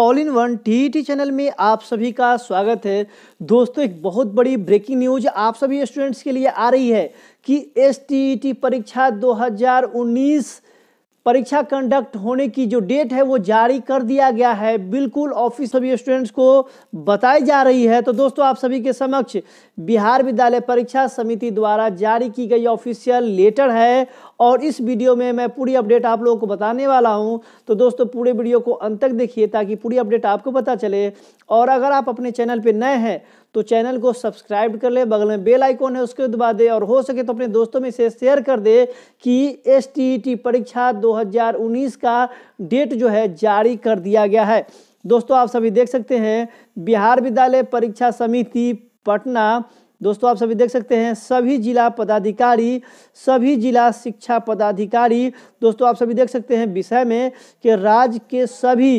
all in one T channel में आप सभी का स्वागत है दोस्तों एक बहुत बड़ी ब्रेकिंग न्यूज आप सभी स्टूडेंट्स के लिए आ रही है कि एस परीक्षा 2019 परीक्षा कंडक्ट होने की जो डेट है वो जारी कर दिया गया है बिल्कुल ऑफिस सभी स्टूडेंट्स को बताई जा रही है तो दोस्तों आप सभी के समक्ष बिहार विद्यालय परीक्षा समिति द्वारा जारी की गई ऑफिशियल लेटर है और इस वीडियो में मैं पूरी अपडेट आप लोगों को बताने वाला हूँ तो दोस्तों पूरे वीडियो को अंत तक देखिए ताकि पूरी अपडेट आपको पता चले और अगर आप अपने चैनल पर नए हैं तो चैनल को सब्सक्राइब कर ले बगल में बेल आइकॉन है उसके दबा दे और हो सके तो अपने दोस्तों में से शेयर कर दे कि एस e परीक्षा 2019 का डेट जो है जारी कर दिया गया है दोस्तों आप सभी देख सकते हैं बिहार विद्यालय परीक्षा समिति पटना दोस्तों आप सभी देख सकते हैं सभी जिला पदाधिकारी सभी जिला शिक्षा पदाधिकारी दोस्तों आप सभी देख सकते हैं विषय में कि राज्य के सभी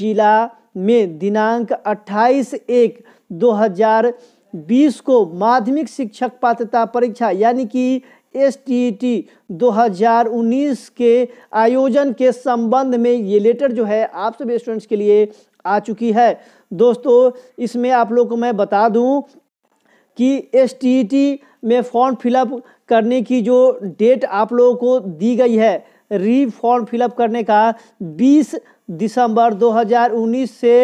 जिला में दिनांक 28 एक 2020 को माध्यमिक शिक्षक पात्रता परीक्षा यानी कि एस टी टी 2019 के आयोजन के संबंध में ये लेटर जो है आप सभी स्टूडेंट्स के लिए आ चुकी है दोस्तों इसमें आप लोग को मैं बता दूं कि एस e में फॉर्म फिलअप करने की जो डेट आप लोगों को दी गई है री फॉर्म फिलअप करने का 20 दिसंबर 2019 से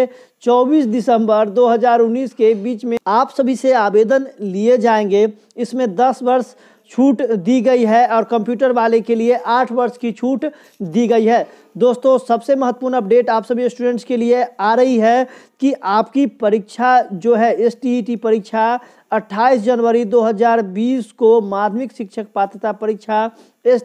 24 दिसंबर 2019 के बीच में आप सभी से आवेदन लिए जाएंगे इसमें 10 वर्ष छूट दी गई है और कंप्यूटर वाले के लिए आठ वर्ष की छूट दी गई है दोस्तों सबसे महत्वपूर्ण अपडेट आप सभी स्टूडेंट्स के लिए आ रही है कि आपकी परीक्षा जो है एस परीक्षा 28 जनवरी 2020 को माध्यमिक शिक्षक पात्रता परीक्षा एस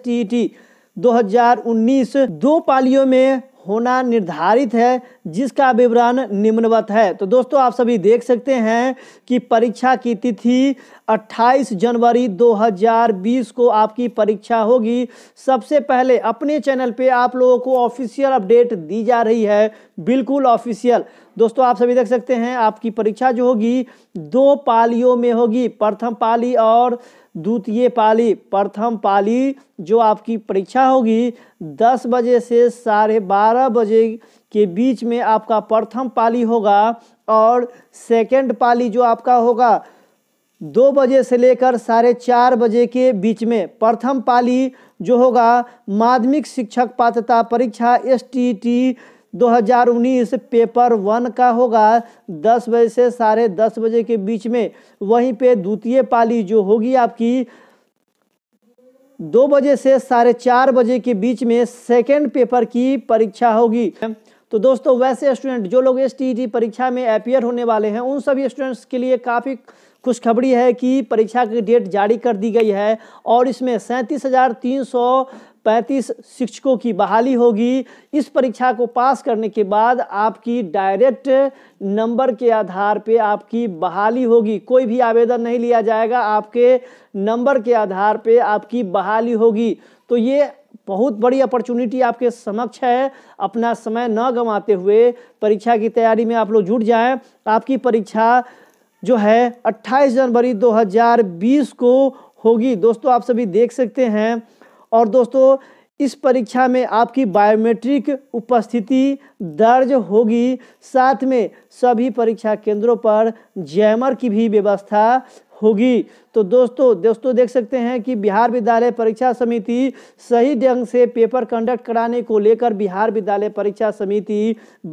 2019 दो पालियों में होना निर्धारित है जिसका विवरण निम्नवत है तो दोस्तों आप सभी देख सकते हैं कि परीक्षा की तिथि 28 जनवरी 2020 को आपकी परीक्षा होगी सबसे पहले अपने चैनल पे आप लोगों को ऑफिशियल अपडेट दी जा रही है बिल्कुल ऑफिशियल दोस्तों आप सभी देख सकते हैं आपकी परीक्षा जो होगी दो पालियों में होगी प्रथम पाली और द्वितीय पाली प्रथम पाली जो आपकी परीक्षा होगी दस बजे से साढ़े बारह बजे के बीच में आपका प्रथम पाली होगा और सेकेंड पाली जो आपका होगा दो बजे से लेकर साढ़े चार बजे के बीच में प्रथम पाली जो होगा माध्यमिक शिक्षक पात्रता परीक्षा S T T 2019 paper one का होगा दस बजे से साढ़े दस बजे के बीच में वहीं पे द्वितीय पाली जो होगी आपकी दो बजे से साढ़े चार बजे के बीच में सेकेंड पेपर की परीक्षा होगी तो दोस्तों वैसे स्टूडेंट जो लोग एस e परीक्षा में अपियर होने वाले हैं उन सभी स्टूडेंट्स के लिए काफ़ी खुशखबरी है कि परीक्षा की डेट जारी कर दी गई है और इसमें सैंतीस हज़ार तीन सौ पैंतीस शिक्षकों की बहाली होगी इस परीक्षा को पास करने के बाद आपकी डायरेक्ट नंबर के आधार पे आपकी बहाली होगी कोई भी आवेदन नहीं लिया जाएगा आपके नंबर के आधार पे आपकी बहाली होगी तो ये बहुत बड़ी अपॉर्चुनिटी आपके समक्ष है अपना समय न गंवाते हुए परीक्षा की तैयारी में आप लोग जुट जाएं आपकी परीक्षा जो है 28 जनवरी 2020 को होगी दोस्तों आप सभी देख सकते हैं और दोस्तों इस परीक्षा में आपकी बायोमेट्रिक उपस्थिति दर्ज होगी साथ में सभी परीक्षा केंद्रों पर जैमर की भी व्यवस्था होगी तो दोस्तों दोस्तों देख सकते हैं कि बिहार विद्यालय परीक्षा समिति सही ढंग से पेपर कंडक्ट कराने को लेकर बिहार विद्यालय परीक्षा समिति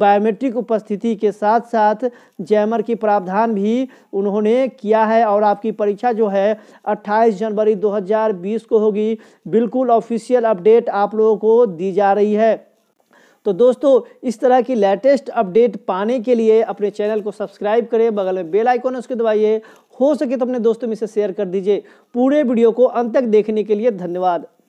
बायोमेट्रिक उपस्थिति के साथ साथ जैमर की प्रावधान भी उन्होंने किया है और आपकी परीक्षा जो है 28 जनवरी 2020 को होगी बिल्कुल ऑफिशियल अपडेट आप लोगों को दी जा रही है तो दोस्तों इस तरह की लेटेस्ट अपडेट पाने के लिए अपने चैनल को सब्सक्राइब करें बगल में बेल आइकॉन उसके दबाइए हो सके तो अपने दोस्तों में से शेयर कर दीजिए पूरे वीडियो को अंत तक देखने के लिए धन्यवाद